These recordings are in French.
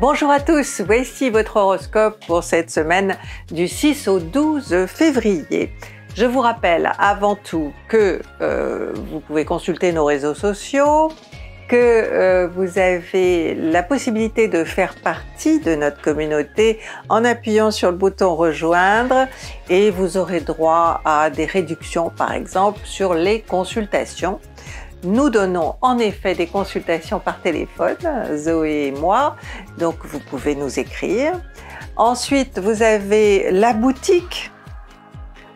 Bonjour à tous, voici votre horoscope pour cette semaine du 6 au 12 février. Je vous rappelle avant tout que euh, vous pouvez consulter nos réseaux sociaux, que euh, vous avez la possibilité de faire partie de notre communauté en appuyant sur le bouton rejoindre et vous aurez droit à des réductions par exemple sur les consultations. Nous donnons en effet des consultations par téléphone, Zoé et moi, donc vous pouvez nous écrire. Ensuite, vous avez la boutique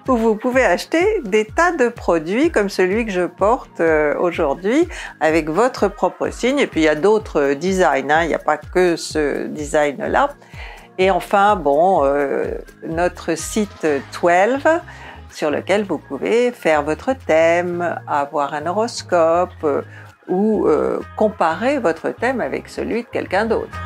où vous pouvez acheter des tas de produits comme celui que je porte euh, aujourd'hui avec votre propre signe. Et puis il y a d'autres euh, designs, hein. il n'y a pas que ce design-là. Et enfin, bon, euh, notre site 12 sur lequel vous pouvez faire votre thème, avoir un horoscope euh, ou euh, comparer votre thème avec celui de quelqu'un d'autre.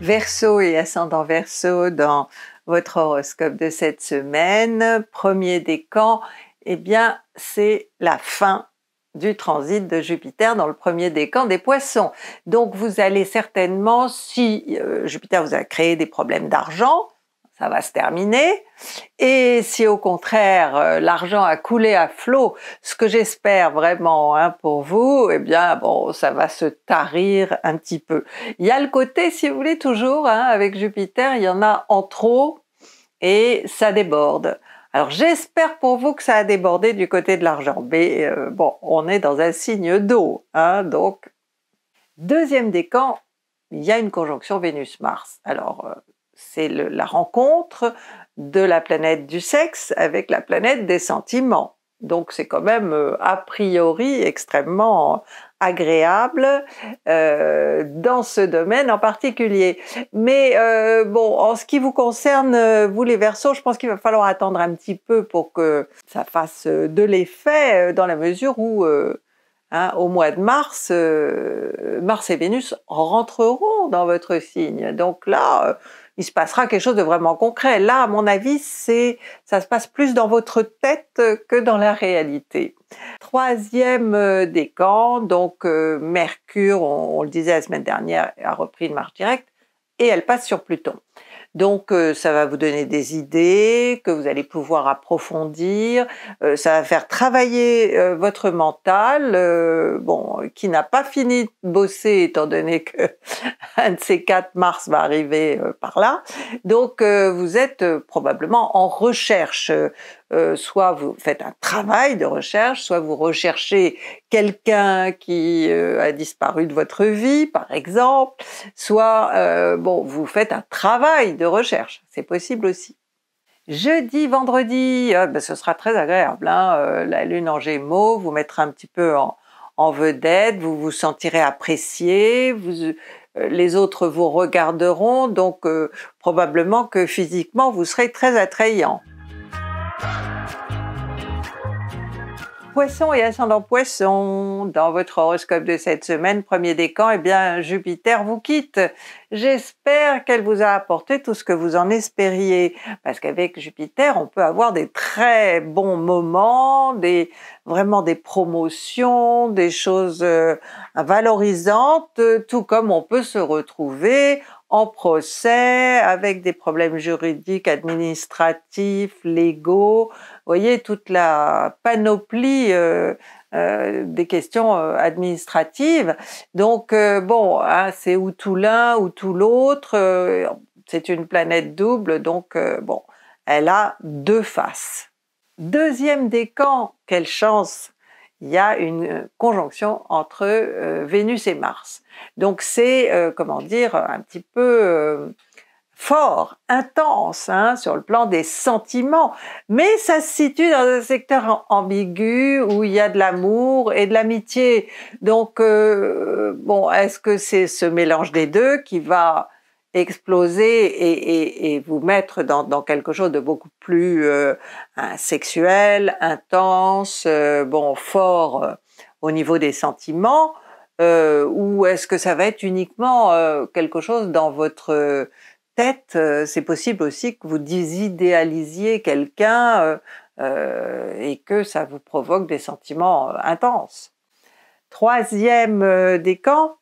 Verseau et ascendant Verseau dans votre horoscope de cette semaine, premier décan, eh bien c'est la fin du transit de Jupiter dans le premier décan des poissons. Donc vous allez certainement, si euh, Jupiter vous a créé des problèmes d'argent, ça va se terminer. Et si au contraire euh, l'argent a coulé à flot, ce que j'espère vraiment hein, pour vous, eh bien bon, ça va se tarir un petit peu. Il y a le côté, si vous voulez, toujours hein, avec Jupiter, il y en a en trop et ça déborde. Alors j'espère pour vous que ça a débordé du côté de l'argent, mais euh, bon, on est dans un signe d'eau, hein, donc deuxième décan, il y a une conjonction Vénus-Mars. Alors euh, c'est la rencontre de la planète du sexe avec la planète des sentiments. Donc c'est quand même euh, a priori extrêmement agréable euh, dans ce domaine en particulier. Mais euh, bon, en ce qui vous concerne, vous les Verseaux, je pense qu'il va falloir attendre un petit peu pour que ça fasse de l'effet dans la mesure où hein, au mois de mars, Mars et Vénus rentreront dans votre signe. Donc là, il se passera quelque chose de vraiment concret. Là, à mon avis, c'est ça se passe plus dans votre tête que dans la réalité. Troisième euh, décan, donc euh, Mercure, on, on, le disait la semaine dernière, a repris une marche directe et elle passe sur Pluton. Donc euh, ça va vous donner des idées que vous allez pouvoir approfondir, euh, ça va faire travailler euh, votre mental, bon, qui n'a pas fini de bosser étant donné que un de ces quatre Mars va arriver par là. Donc vous êtes probablement en recherche euh, soit vous faites un travail de recherche, soit vous recherchez quelqu'un qui euh, a disparu de votre vie, par exemple, soit euh, bon, vous faites un travail de recherche, c'est possible aussi. Jeudi, vendredi, ah, ben, ce sera très agréable. Hein. la lune en Gémeaux vous mettra un petit peu en, vedette, vous vous sentirez apprécié, les autres vous regarderont, donc probablement que physiquement vous serez très attrayant. Poisson et ascendant Poisson, dans votre horoscope de cette semaine, premier décan, et eh bien Jupiter vous quitte. J'espère qu'elle vous a apporté tout ce que vous en espériez, parce qu'avec Jupiter, on peut avoir des très bons moments, vraiment des promotions, des choses euh, valorisantes, tout comme on peut se retrouver en procès, avec des problèmes juridiques, administratifs, légaux, vous voyez toute la panoplie euh, euh, des questions euh, administratives. Donc bon, hein, c'est ou tout l'un ou tout l'autre. c'est une planète double, donc bon, elle a deux faces. Deuxième décan, quelle chance il y a une euh, conjonction entre euh, Vénus et Mars. Donc c'est, euh, comment dire, un petit peu fort, intense hein, sur le plan des sentiments, mais ça se situe dans un secteur ambigu où il y a de l'amour et de l'amitié. Donc, bon, est-ce que c'est ce mélange des deux qui va exploser et, vous mettre dans, quelque chose de beaucoup plus euh, sexuel, intense, euh, bon, fort euh, au niveau des sentiments, ou est-ce que ça va être uniquement quelque chose dans votre tête C'est possible aussi que vous désidéalisiez quelqu'un et que ça vous provoque des sentiments intenses. Troisième camps,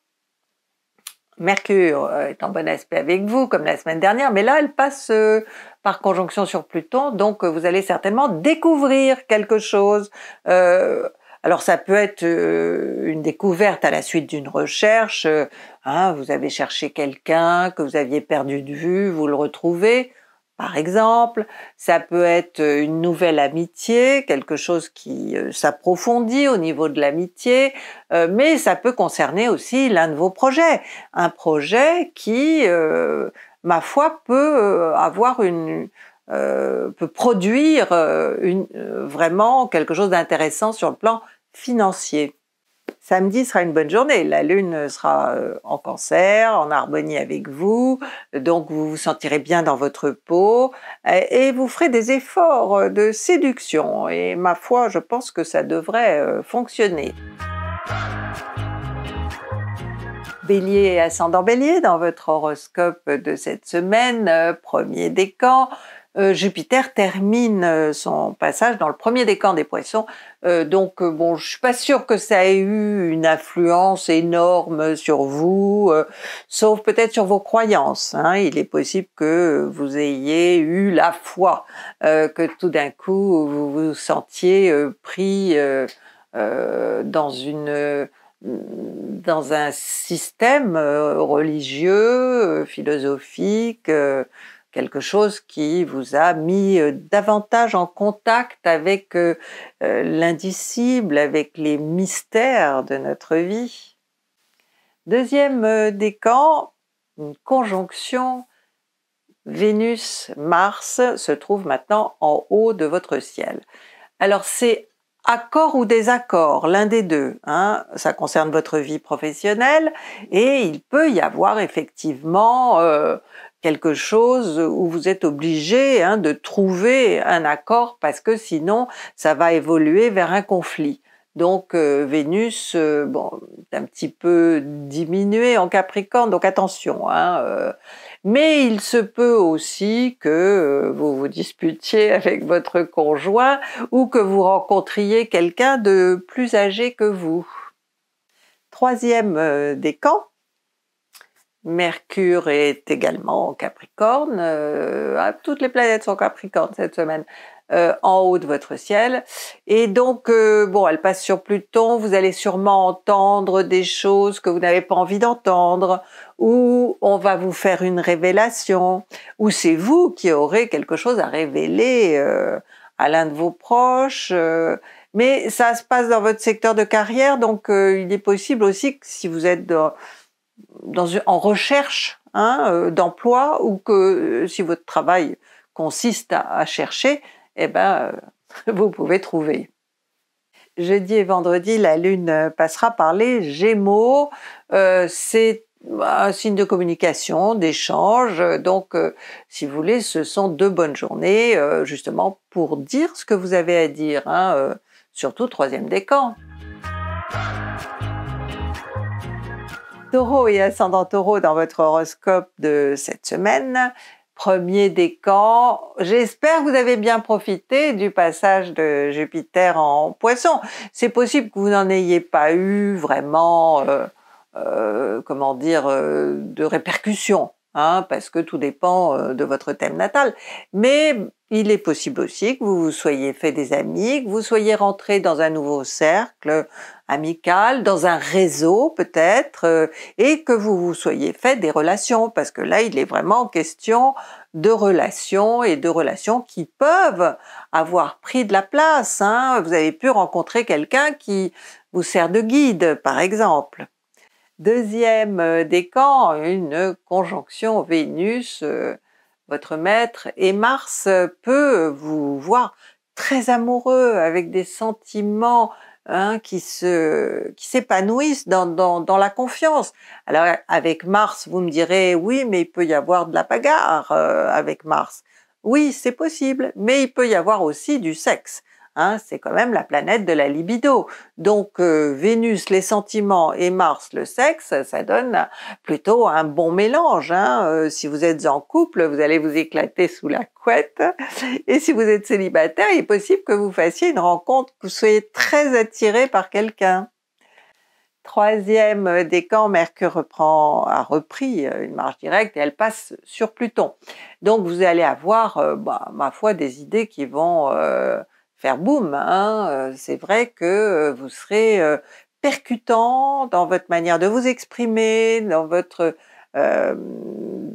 Mercure euh, est en bon aspect avec vous, comme la semaine dernière, mais là, elle passe euh, par conjonction sur Pluton, donc euh, vous allez certainement découvrir quelque chose. alors ça peut être une découverte à la suite d'une recherche, hein, vous avez cherché quelqu'un que vous aviez perdu de vue, vous le retrouvez, par exemple, ça peut être une nouvelle amitié, quelque chose qui euh, s'approfondit au niveau de l'amitié, euh, mais ça peut concerner aussi l'un de vos projets, un projet qui, euh, ma foi, peut avoir une peut produire vraiment quelque chose d'intéressant sur le plan financier. Samedi sera une bonne journée. La Lune sera euh, en cancer, en harmonie avec vous, donc vous vous sentirez bien dans votre peau et vous ferez des efforts de séduction. Et ma foi, je pense que ça devrait euh, fonctionner. Bélier et ascendant Bélier dans votre horoscope de cette semaine, euh, premier décan, euh, Jupiter termine euh, son passage dans le premier décan des poissons. Euh, donc, bon, je suis pas sûre que ça ait eu une influence énorme sur vous, sauf peut-être sur vos croyances. Hein. Il est possible que vous ayez eu la foi, que tout d'un coup, vous vous sentiez pris dans une dans un système religieux, philosophique, quelque chose qui vous a mis euh, davantage en contact avec euh, euh, l'indicible, avec les mystères de notre vie. Deuxième décan, une conjonction Vénus-Mars se trouve maintenant en haut de votre ciel. Alors c'est accord ou désaccord, l'un des deux. Hein. ça concerne votre vie professionnelle et il peut y avoir effectivement quelque chose où vous êtes obligé hein, de trouver un accord parce que sinon ça va évoluer vers un conflit. Donc euh, Vénus, euh, bon, est un petit peu diminuée en Capricorne, donc attention. Hein, euh. mais il se peut aussi que vous vous disputiez avec votre conjoint ou que vous rencontriez quelqu'un de plus âgé que vous. Troisième décan, Mercure est également Capricorne. Euh, ah, toutes les planètes sont Capricorne cette semaine. Euh, en haut de votre ciel. Et donc, euh, bon, elle passe sur Pluton, vous allez sûrement entendre des choses que vous n'avez pas envie d'entendre, ou on va vous faire une révélation, ou c'est vous qui aurez quelque chose à révéler à l'un de vos proches. mais ça se passe dans votre secteur de carrière, donc il est possible aussi que si vous êtes dans en recherche hein, euh, d'emploi ou que euh, si votre travail consiste à, chercher, eh ben, euh, vous pouvez trouver. Jeudi et vendredi, la Lune passera par les Gémeaux. c'est un signe de communication, d'échange. Donc, si vous voulez, ce sont deux bonnes journées, justement, pour dire ce que vous avez à dire, hein, surtout troisième décan taureau et ascendant taureau dans votre horoscope de cette semaine, premier décan. J'espère que vous avez bien profité du passage de Jupiter en poisson. C'est possible que vous n'en ayez pas eu vraiment, euh, euh, comment dire, euh, de répercussions. Hein, parce que tout dépend de votre thème natal. Mais il est possible aussi que vous vous soyez fait des amis, que vous soyez rentré dans un nouveau cercle amical, dans un réseau peut-être, euh, et que vous vous soyez fait des relations, parce que là, il est vraiment question de relations et de relations qui peuvent avoir pris de la place. Hein. Vous avez pu rencontrer quelqu'un qui vous sert de guide, par exemple. Deuxième euh, décan, une conjonction Vénus. Euh, votre maître, et Mars euh, peut vous voir très amoureux, avec des sentiments hein, qui s'épanouissent dans, la confiance. Alors avec Mars, vous me direz oui, mais il peut y avoir de la bagarre euh, avec Mars. Oui, c'est possible, mais il peut y avoir aussi du sexe. Hein, c'est quand même la planète de la libido. Donc euh, Vénus, les sentiments et Mars, le sexe, ça donne plutôt un bon mélange. Hein. Euh, si vous êtes en couple, vous allez vous éclater sous la couette. Et si vous êtes célibataire, il est possible que vous fassiez une rencontre, que vous soyez très attiré par quelqu'un. Troisième euh, décan, Mercure reprend, a repris une marche directe et elle passe sur Pluton. Donc vous allez avoir, bah, ma foi, des idées qui vont faire boum. Hein, euh, c'est vrai que euh, vous serez euh, percutant dans votre manière de vous exprimer, dans votre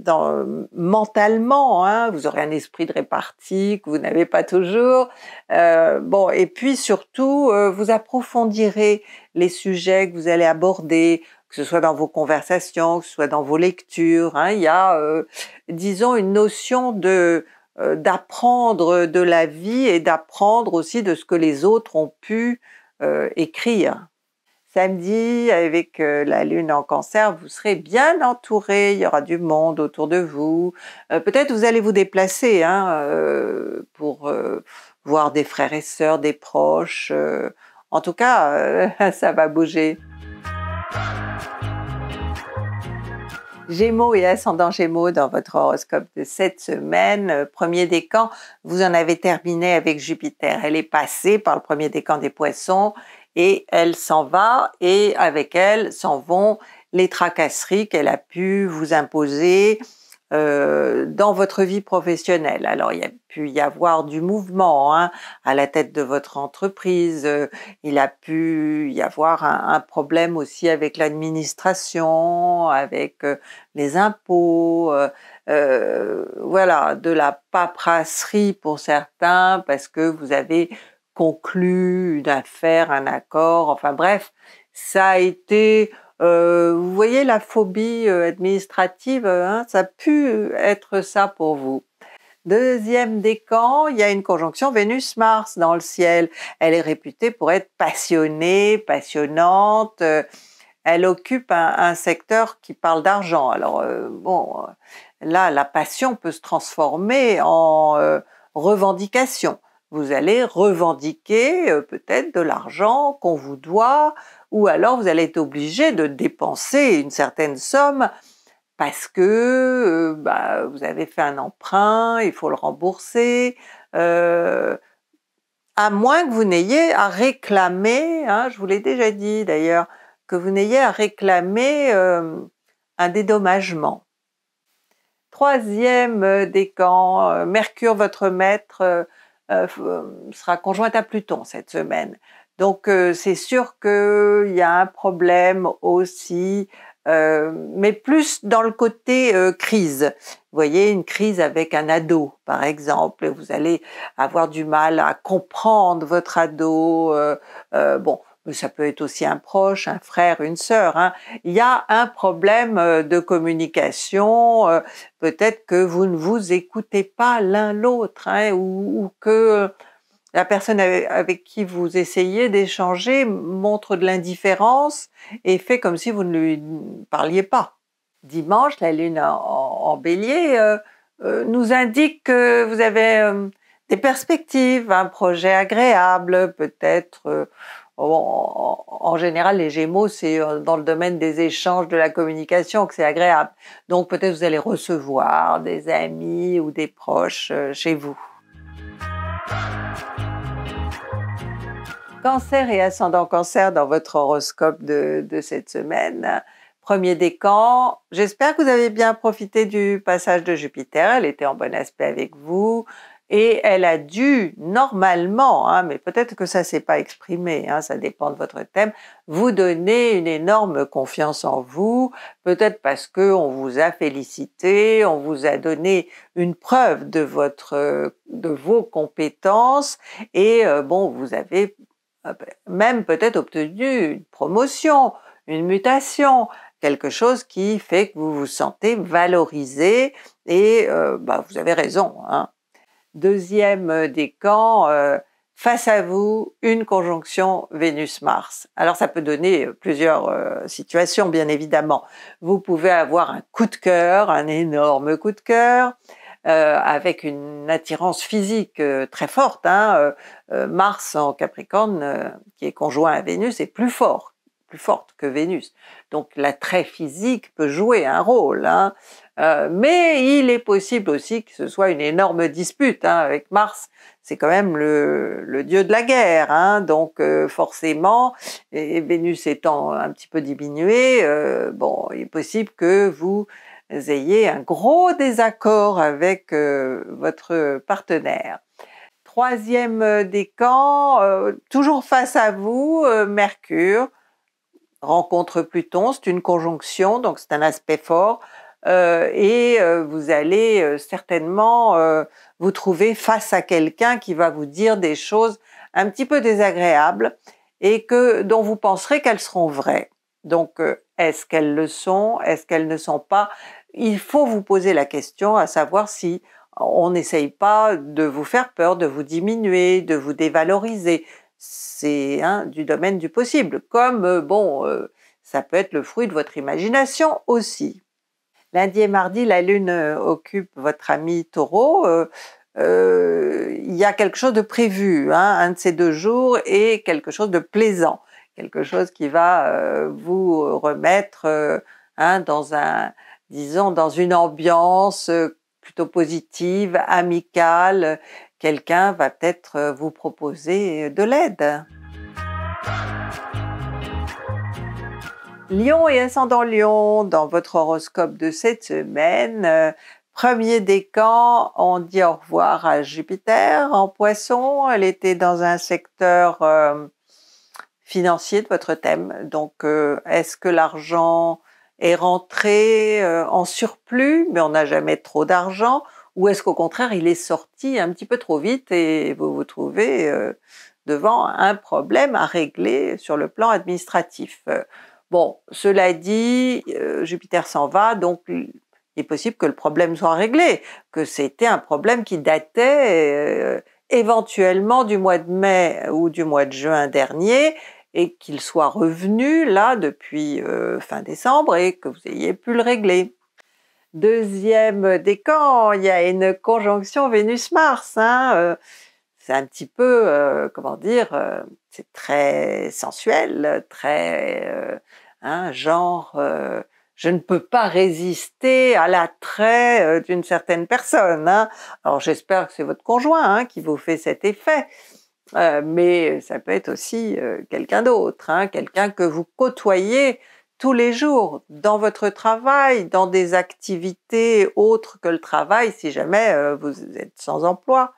dans, mentalement, hein. vous aurez un esprit de répartie que vous n'avez pas toujours. bon, et puis surtout, vous approfondirez les sujets que vous allez aborder, que ce soit dans vos conversations, que ce soit dans vos lectures. Hein. il y a, disons, une notion de euh, d'apprendre de la vie et d'apprendre aussi de ce que les autres ont pu euh, écrire. Samedi, avec euh, la lune en cancer, vous serez bien entouré, il y aura du monde autour de vous. Peut-être vous allez vous déplacer hein, pour voir des frères et sœurs, des proches. en tout cas, ça va bouger. Gémeaux et ascendant Gémeaux dans votre horoscope de cette semaine. Euh, premier décan, vous en avez terminé avec Jupiter. Elle est passée par le premier décan des poissons et elle s'en va et avec elle s'en vont les tracasseries qu'elle a pu vous imposer, euh, dans votre vie professionnelle. Alors il y a pu y avoir du mouvement hein, à la tête de votre entreprise, euh, il a pu y avoir un, problème aussi avec l'administration, avec euh, les impôts, voilà, de la paperasserie pour certains parce que vous avez conclu une affaire, un accord, enfin bref, ça a été euh, vous voyez la phobie euh, administrative, euh, hein, ça a pu être ça pour vous. Deuxième décan, il y a une conjonction Vénus-Mars dans le ciel. Elle est réputée pour être passionnée, passionnante. Elle occupe un, secteur qui parle d'argent. Alors bon, là, la passion peut se transformer en revendication. Vous allez revendiquer peut-être de l'argent qu'on vous doit ou alors vous allez être obligé de dépenser une certaine somme parce que euh, bah, vous avez fait un emprunt, il faut le rembourser, euh, à moins que vous n'ayez à réclamer, hein, je vous l'ai déjà dit d'ailleurs, que vous n'ayez à réclamer euh, un dédommagement. Troisième décan, Mercure, votre maître, sera conjointe à Pluton cette semaine. Donc euh, c'est sûr qu'il y a un problème aussi, euh, mais plus dans le côté euh, crise. Vous voyez, une crise avec un ado, par exemple, vous allez avoir du mal à comprendre votre ado. bon, ça peut être aussi un proche, un frère, une sœur. Hein. Il y a un problème de communication. Peut-être que vous ne vous écoutez pas l'un l'autre, hein, ou que la personne avec qui vous essayez d'échanger montre de l'indifférence et fait comme si vous ne lui parliez pas. Dimanche, la lune en, bélier euh, euh, nous indique que vous avez euh, des perspectives, un projet agréable, peut-être... En, en général, les Gémeaux, c'est dans le domaine des échanges, de la communication que c'est agréable. Donc peut-être vous allez recevoir des amis ou des proches chez vous. Cancer et ascendant cancer dans votre horoscope de, cette semaine. Premier décan, j'espère que vous avez bien profité du passage de Jupiter, elle était en bon aspect avec vous et elle a dû normalement, hein, mais peut-être que ça s'est pas exprimé, hein, ça dépend de votre thème, vous donner une énorme confiance en vous, peut-être parce que on vous a félicité, on vous a donné une preuve de votre, de vos compétences et euh, bon, vous avez même peut-être obtenu une promotion, une mutation, quelque chose qui fait que vous vous sentez valorisé et euh, bah, vous avez raison. Hein. Deuxième décan, euh, face à vous, une conjonction Vénus-Mars. Alors ça peut donner euh, plusieurs situations, bien évidemment. Vous pouvez avoir un coup de cœur, un énorme coup de cœur, euh, avec une attirance physique euh, très forte. Hein, euh, Mars en Capricorne, qui est conjoint à Vénus, est plus fort, plus forte que Vénus. Donc l'attrait physique peut jouer un rôle. Hein, mais il est possible aussi que ce soit une énorme dispute hein, avec Mars. C'est quand même le, dieu de la guerre, hein, donc forcément, et Vénus étant un petit peu diminuée, bon, il est possible que vous ayez un gros désaccord avec euh, votre partenaire. Troisième euh, décan, camps, euh, toujours face à vous, Mercure rencontre Pluton, c'est une conjonction, donc c'est un aspect fort, et vous allez certainement vous trouver face à quelqu'un qui va vous dire des choses un petit peu désagréables et dont vous penserez qu'elles seront vraies. Donc, est-ce qu'elles le sont Est-ce qu'elles ne sont pas il faut vous poser la question à savoir si on n'essaye pas de vous faire peur, de vous diminuer, de vous dévaloriser. C'est du domaine du possible, comme, euh, bon, euh, ça peut être le fruit de votre imagination aussi. Lundi et mardi, la Lune euh, occupe votre ami Taureau. il y a quelque chose de prévu, hein, un de ces deux jours, et quelque chose de plaisant, quelque chose qui va vous remettre hein, dans un, disons, dans une ambiance euh, plutôt positive, amicale, quelqu'un va peut-être euh, vous proposer euh, de l'aide. Lion et ascendant Lion, dans votre horoscope de cette semaine, premier décan, on dit au revoir à Jupiter en poisson. Elle était dans un secteur financier de votre thème. Donc, est-ce que l'argent est rentré euh, en surplus, mais on n'a jamais trop d'argent, ou est-ce qu'au contraire, il est sorti un petit peu trop vite et vous vous trouvez euh, devant un problème à régler sur le plan administratif euh, Bon, cela dit, Jupiter s'en va, donc il est possible que le problème soit réglé, que c'était un problème qui datait éventuellement du mois de mai ou du mois de juin dernier et qu'il soit revenu là depuis euh, fin décembre et que vous ayez pu le régler. Deuxième décan, il y a une conjonction Vénus-Mars. Hein, euh, c'est un petit peu, euh, comment dire, c'est très sensuel, très hein, genre je ne peux pas résister à l'attrait d'une certaine personne. Hein. Alors j'espère que c'est votre conjoint qui vous fait cet effet, euh, mais ça peut être aussi euh, quelqu'un d'autre, hein, quelqu'un que vous côtoyez tous les jours dans votre travail, dans des activités autres que le travail, si jamais euh, vous êtes sans emploi.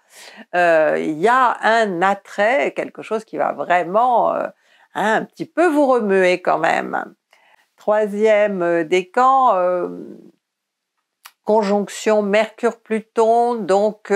Il y a un attrait, quelque chose qui va vraiment un petit peu vous remuer quand même. Troisième décan, conjonction Mercure-Pluton, donc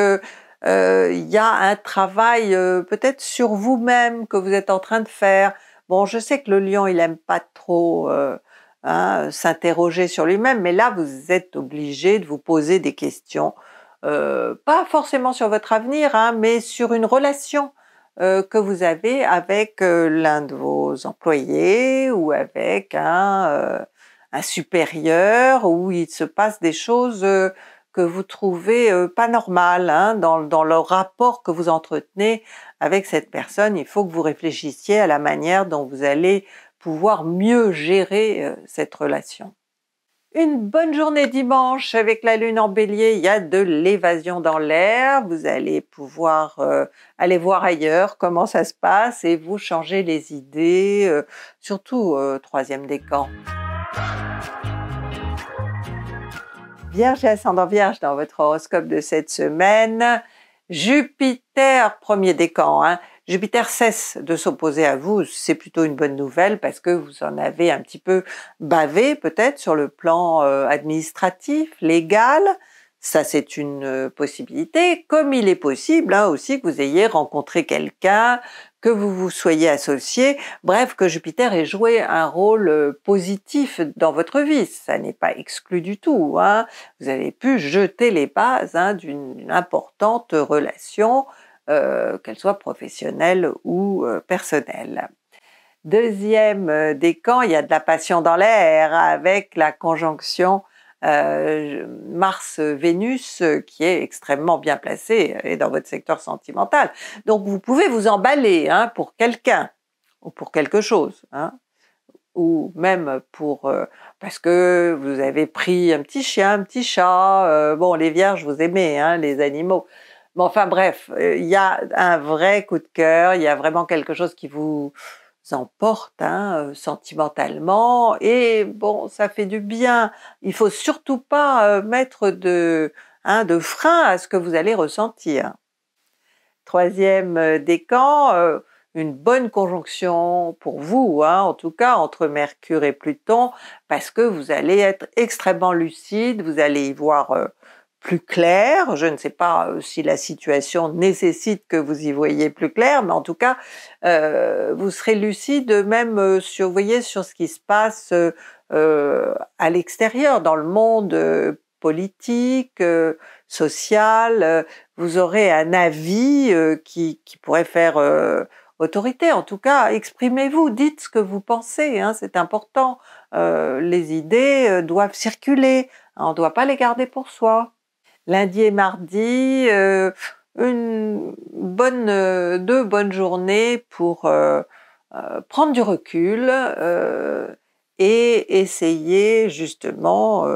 euh, il y a un travail euh, peut-être sur vous-même que vous êtes en train de faire. Bon, je sais que le lion, il aime pas trop euh, hein, s'interroger sur lui-même, mais là, vous êtes obligé de vous poser des questions, pas forcément sur votre avenir, hein, mais sur une relation que vous avez avec l'un de vos employés ou avec un supérieur, où il se passe des choses que vous trouvez euh, pas normal hein, dans, dans, le rapport que vous entretenez avec cette personne. Il faut que vous réfléchissiez à la manière dont vous allez pouvoir mieux gérer euh, cette relation. Une bonne journée dimanche avec la lune en bélier, il y a de l'évasion dans l'air, vous allez pouvoir euh, aller voir ailleurs comment ça se passe et vous changer les idées, surtout troisième décan. Vierge et ascendant Vierge dans votre horoscope de cette semaine. Jupiter, premier décan, hein, Jupiter cesse de s'opposer à vous, c'est plutôt une bonne nouvelle parce que vous en avez un petit peu bavé peut-être sur le plan euh, administratif, légal, ça c'est une euh, possibilité, comme il est possible hein, aussi que vous ayez rencontré quelqu'un, que vous vous soyez associé, bref, que Jupiter ait joué un rôle euh, positif dans votre vie. Ça n'est pas exclu du tout. Hein. Vous avez pu jeter les bases hein, d'une importante relation, euh, qu'elle soit professionnelle ou euh, personnelle. Deuxième décan, il y a de la passion dans l'air avec la conjonction euh, Mars-Vénus euh, qui est extrêmement bien placé euh, et dans votre secteur sentimental. Donc vous pouvez vous emballer hein, pour quelqu'un ou pour quelque chose, hein, ou même pour parce que vous avez pris un petit chien, un petit chat. bon, les vierges, vous aimez hein, les animaux. Mais enfin bref, il y a un vrai coup de cœur, il y a vraiment quelque chose qui vous emporte hein, euh, sentimentalement et bon ça fait du bien. Il faut surtout pas euh, mettre de, hein, de frein à ce que vous allez ressentir. Troisième euh, décan, une bonne conjonction pour vous, hein, en tout cas entre Mercure et Pluton, parce que vous allez être extrêmement lucide, vous allez y voir plus clair. Je ne sais pas euh, si la situation nécessite que vous y voyez plus clair, mais en tout cas, euh, vous serez lucide même euh, sur, vous voyez, sur ce qui se passe à l'extérieur, dans le monde politique, social. vous aurez un avis qui, pourrait faire autorité. En tout cas, exprimez-vous, dites ce que vous pensez, hein, c'est important. les idées doivent circuler, on ne doit pas les garder pour soi lundi et mardi, euh, une bonne, euh, deux bonnes journées pour euh, prendre du recul et essayer justement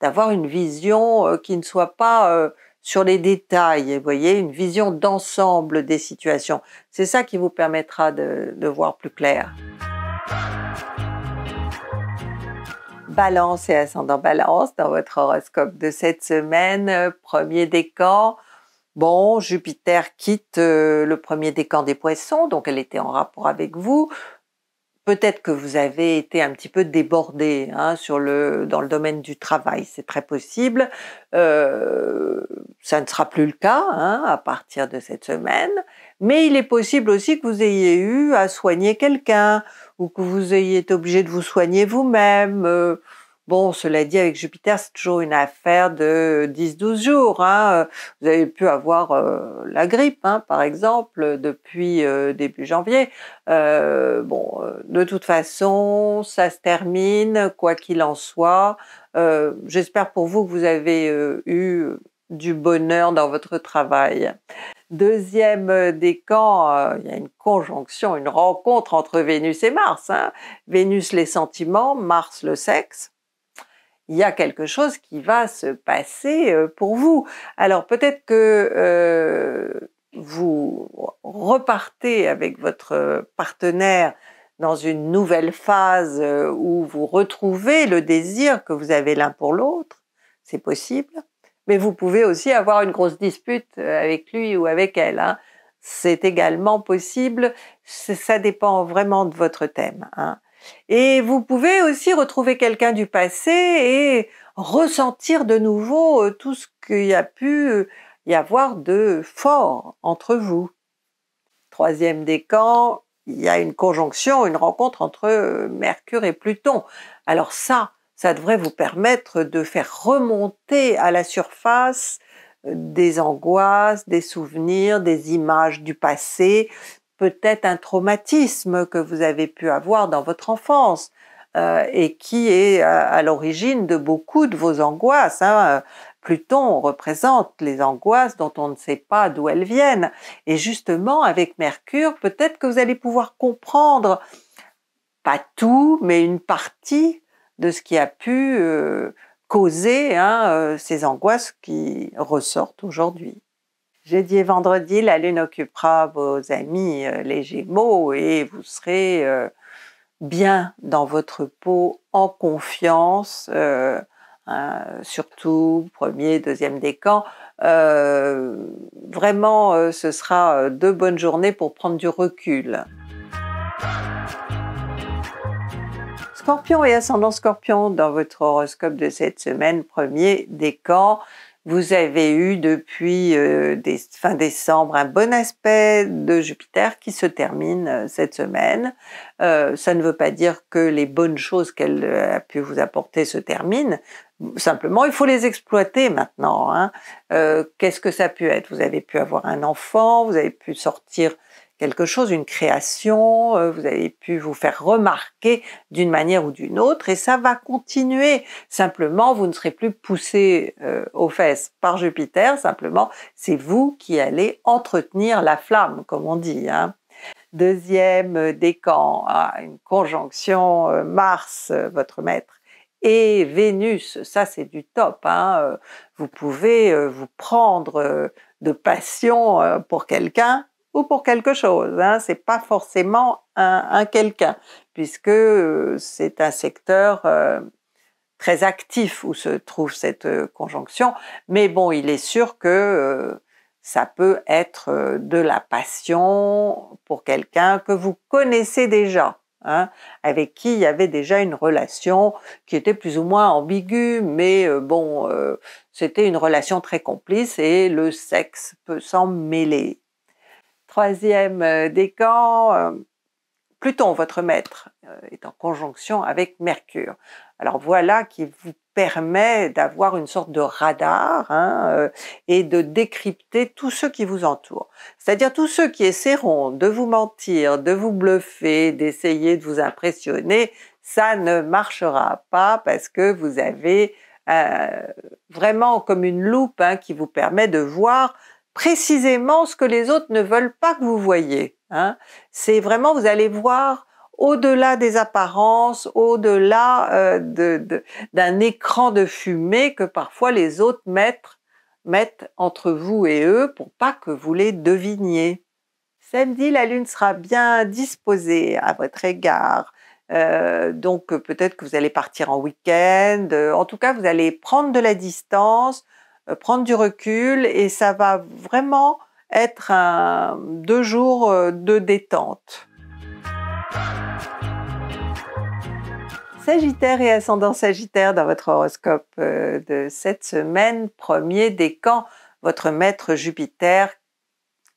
d'avoir une vision qui ne soit pas sur les détails, vous voyez, une vision d'ensemble des situations. C'est ça qui vous permettra de voir plus clair. Balance et ascendant Balance dans votre horoscope de cette semaine, euh, premier décan. Bon, Jupiter quitte euh, le premier décan des poissons, donc elle était en rapport avec vous. Peut-être que vous avez été un petit peu débordé hein, sur le, dans le domaine du travail, c'est très possible. Euh, ça ne sera plus le cas hein, à partir de cette semaine, mais il est possible aussi que vous ayez eu à soigner quelqu'un ou que vous ayez été obligé de vous soigner vous-même. Euh, Bon, cela dit, avec Jupiter, c'est toujours une affaire de 10-12 jours. Hein. Vous avez pu avoir euh, la grippe, hein, par exemple, depuis euh, début janvier. Euh, bon, de toute façon, ça se termine, quoi qu'il en soit. J'espère pour vous que vous avez eu du bonheur dans votre travail. Deuxième décan, camps, il y a une conjonction, une rencontre entre Vénus et Mars. Hein. Vénus les sentiments, Mars le sexe il y a quelque chose qui va se passer euh, pour vous. Alors peut-être que euh, vous repartez avec votre partenaire dans une nouvelle phase euh, où vous retrouvez le désir que vous avez l'un pour l'autre, c'est possible, mais vous pouvez aussi avoir une grosse dispute avec lui ou avec elle. Hein. C'est également possible, ça dépend vraiment de votre thème. Hein. Et vous pouvez aussi retrouver quelqu'un du passé et ressentir de nouveau euh, tout ce qu'il y a pu euh, y avoir de fort entre vous. Troisième décan, il y a une conjonction, une rencontre entre euh, Mercure et Pluton. Alors ça, ça devrait vous permettre de faire remonter à la surface des angoisses, des souvenirs, des images du passé, peut-être un traumatisme que vous avez pu avoir dans votre enfance euh, et qui est euh, à, l'origine de beaucoup de vos angoisses. Hein. Pluton représente les angoisses dont on ne sait pas d'où elles viennent. Et justement, avec Mercure, peut-être que vous allez pouvoir comprendre, pas tout, mais une partie de ce qui a pu euh, causer hein, ces angoisses qui ressortent aujourd'hui. Jeudi et vendredi, la lune occupera vos amis euh, les Gémeaux et vous serez euh, bien dans votre peau, en confiance, euh, hein, surtout premier, deuxième décan. vraiment, ce sera deux bonnes journées pour prendre du recul. Scorpion et ascendant Scorpion dans votre horoscope de cette semaine, premier décan. Vous avez eu depuis euh, fin décembre un bon aspect de Jupiter qui se termine euh, cette semaine. Euh, ça ne veut pas dire que les bonnes choses qu'elle a pu vous apporter se terminent. Simplement, il faut les exploiter maintenant. Hein. Qu'est-ce que ça a pu être Vous avez pu avoir un enfant, vous avez pu sortir quelque chose, une création, euh, vous avez pu vous faire remarquer d'une manière ou d'une autre et ça va continuer. Simplement, vous ne serez plus poussé euh, aux fesses par Jupiter, simplement c'est vous qui allez entretenir la flamme, comme on dit. Hein. Deuxième décan, hein, une conjonction euh, Mars, votre maître, et Vénus, ça c'est du top. Hein, vous pouvez vous prendre de passion pour quelqu'un ou pour quelque chose. Hein. C'est pas forcément un, quelqu'un, puisque euh, c'est un secteur euh, très actif où se trouve cette euh, conjonction. Mais bon, il est sûr que ça peut être de la passion pour quelqu'un que vous connaissez déjà. Hein, avec qui il y avait déjà une relation qui était plus ou moins ambiguë, mais bon, c'était une relation très complice et le sexe peut s'en mêler troisième euh, décan, euh, Pluton, votre maître, euh, est en conjonction avec Mercure. Alors voilà qui vous permet d'avoir une sorte de radar hein, et de décrypter tous ceux qui vous entourent. C'est-à-dire tous ceux qui essaieront de vous mentir, de vous bluffer, d'essayer de vous impressionner, ça ne marchera pas parce que vous avez vraiment comme une loupe hein, qui vous permet de voir précisément ce que les autres ne veulent pas que vous voyez. Hein. C'est vraiment, vous allez voir au-delà des apparences, au-delà euh, d'un écran de fumée que parfois les autres mettent, entre vous et eux pour pas que vous les deviniez. Samedi, la Lune sera bien disposée à votre égard. Euh, donc peut-être que vous allez partir en week-end. Euh, en tout cas, vous allez prendre de la distance, euh, prendre du recul et ça va vraiment être un, deux jours euh, de détente. Sagittaire et ascendant Sagittaire dans votre horoscope euh, de cette semaine, premier décan, votre maître Jupiter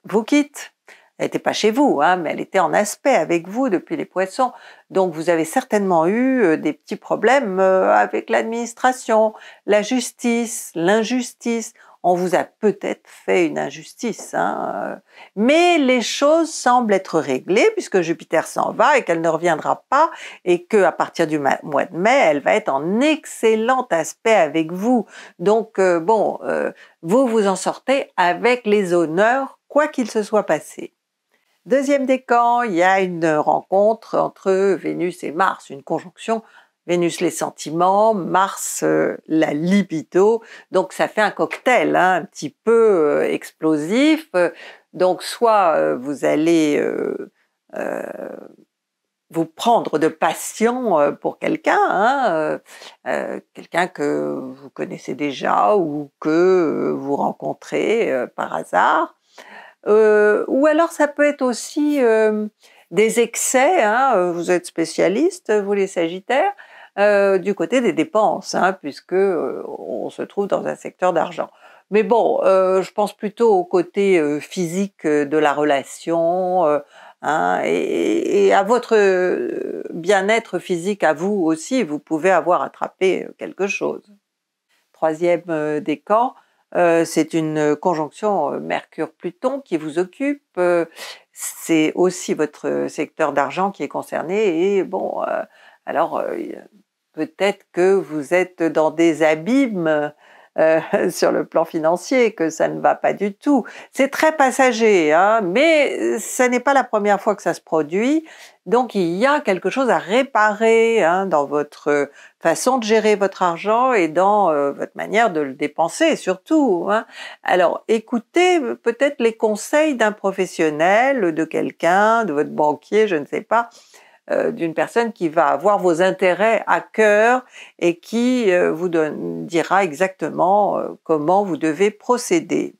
vous quitte. Elle n'était pas chez vous, hein, mais elle était en aspect avec vous depuis les poissons. Donc vous avez certainement eu euh, des petits problèmes euh, avec l'administration, la justice, l'injustice. On vous a peut-être fait une injustice. Hein. Euh. Mais les choses semblent être réglées puisque Jupiter s'en va et qu'elle ne reviendra pas et qu'à partir du mois de mai, elle va être en excellent aspect avec vous. Donc bon, vous vous en sortez avec les honneurs quoi qu'il se soit passé. Deuxième décan, il y a une rencontre entre Vénus et Mars, une conjonction. Vénus les sentiments, Mars euh, la libido, donc ça fait un cocktail hein, un petit peu euh, explosif. Donc soit euh, vous allez vous prendre de passion pour quelqu'un, hein, quelqu'un que vous connaissez déjà ou que vous rencontrez par hasard, euh, ou alors ça peut être aussi euh, des excès, hein, euh, vous êtes spécialiste, vous les Sagittaires, du côté des dépenses, hein, puisque on se trouve dans un secteur d'argent. Mais bon, je pense plutôt au côté physique de la relation hein, et, et, à votre bien-être physique, à vous aussi, vous pouvez avoir attrapé quelque chose. Troisième décan, euh, c'est une conjonction euh, Mercure-Pluton qui vous occupe. Euh, c'est aussi votre secteur d'argent qui est concerné. Et bon, alors peut-être que vous êtes dans des abîmes euh, sur le plan financier, que ça ne va pas du tout. C'est très passager, hein, mais ce n'est pas la première fois que ça se produit. Donc il y a quelque chose à réparer hein, dans votre façon de gérer votre argent et dans euh, votre manière de le dépenser surtout. Hein. Alors écoutez peut-être les conseils d'un professionnel, de quelqu'un, de votre banquier, je ne sais pas, euh, d'une personne qui va avoir vos intérêts à cœur et qui euh, vous dira exactement euh, comment vous devez procéder.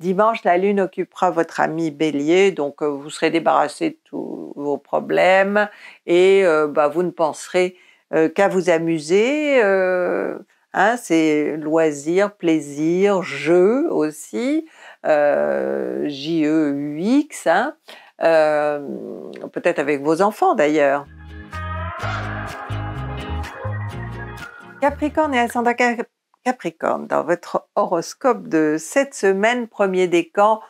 Dimanche, la lune occupera votre ami bélier, donc vous serez débarrassé de tous vos problèmes et bah, vous ne penserez qu'à vous amuser. Hein, c'est loisir, plaisir, jeu aussi, J-E-U-X euh, peut-être avec vos enfants d'ailleurs. Capricorne et ascendant Capricorne, dans votre horoscope de cette semaine, premier décan,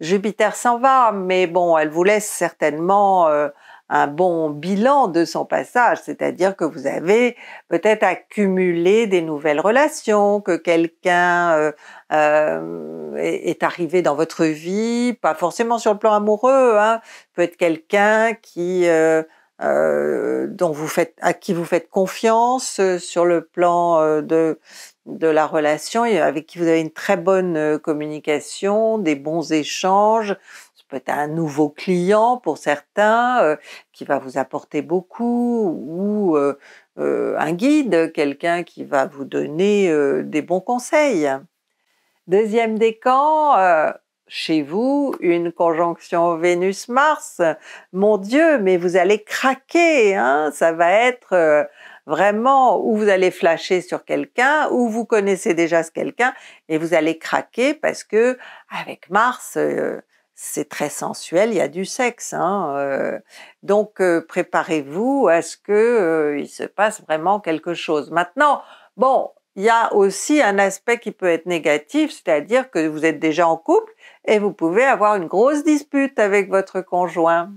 Jupiter s'en va, mais bon, elle vous laisse certainement euh, un bon bilan de son passage, c'est-à-dire que vous avez peut-être accumulé des nouvelles relations, que quelqu'un euh, euh, est arrivé dans votre vie, pas forcément sur le plan amoureux, hein, peut être quelqu'un qui euh, dont vous faites à qui vous faites confiance sur le plan de de la relation, avec qui vous avez une très bonne communication, des bons échanges, peut-être un nouveau client pour certains euh, qui va vous apporter beaucoup ou euh, euh, un guide, quelqu'un qui va vous donner des bons conseils. Deuxième décan, chez vous, une conjonction Vénus-Mars, mon Dieu, mais vous allez craquer, hein, ça va être vraiment où vous allez flasher sur quelqu'un, ou vous connaissez déjà ce quelqu'un et vous allez craquer parce que avec Mars, c'est très sensuel, il y a du sexe. Hein, euh. donc euh, préparez-vous à ce que euh, il se passe vraiment quelque chose. Maintenant, bon, il y a aussi un aspect qui peut être négatif, c'est-à-dire que vous êtes déjà en couple et vous pouvez avoir une grosse dispute avec votre conjoint.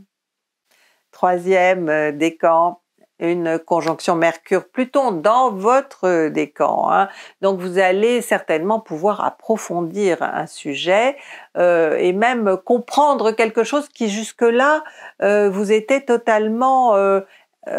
Troisième décan, une conjonction Mercure-Pluton dans votre décan. Hein. Donc vous allez certainement pouvoir approfondir un sujet euh, et même comprendre quelque chose qui jusque-là euh, vous était totalement... Euh,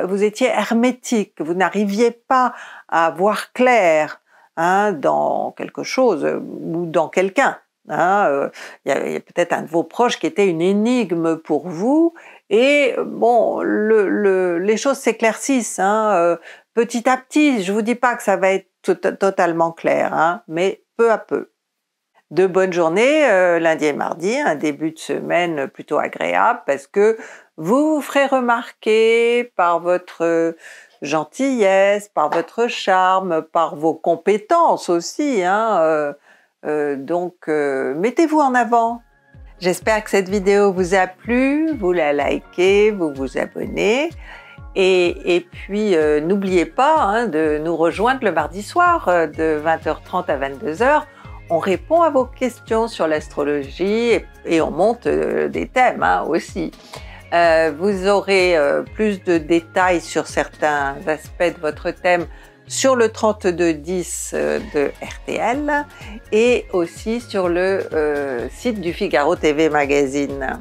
vous étiez hermétique, vous n'arriviez pas à voir clair hein, dans quelque chose ou dans quelqu'un. Hein, il y a peut-être un de vos proches qui était une énigme pour vous et euh, bon, les choses s'éclaircissent hein, euh, petit à petit. Je vous dis pas que ça va être totalement clair, hein, mais peu à peu. De bonnes journées euh, lundi et mardi, un début de semaine plutôt agréable parce que vous vous ferez remarquer par votre gentillesse, par votre charme, par vos compétences aussi. Hein, donc mettez-vous en avant. J'espère que cette vidéo vous a plu, vous la likez, vous vous abonnez. Et, puis, euh, n'oubliez pas hein, de nous rejoindre le mardi soir euh, de 20h30 à 22h. On répond à vos questions sur l'astrologie et, on monte euh, des thèmes hein, aussi. vous aurez plus de détails sur certains aspects de votre thème sur le 3210 euh, de RTL et aussi sur le euh, site du Figaro TV Magazine.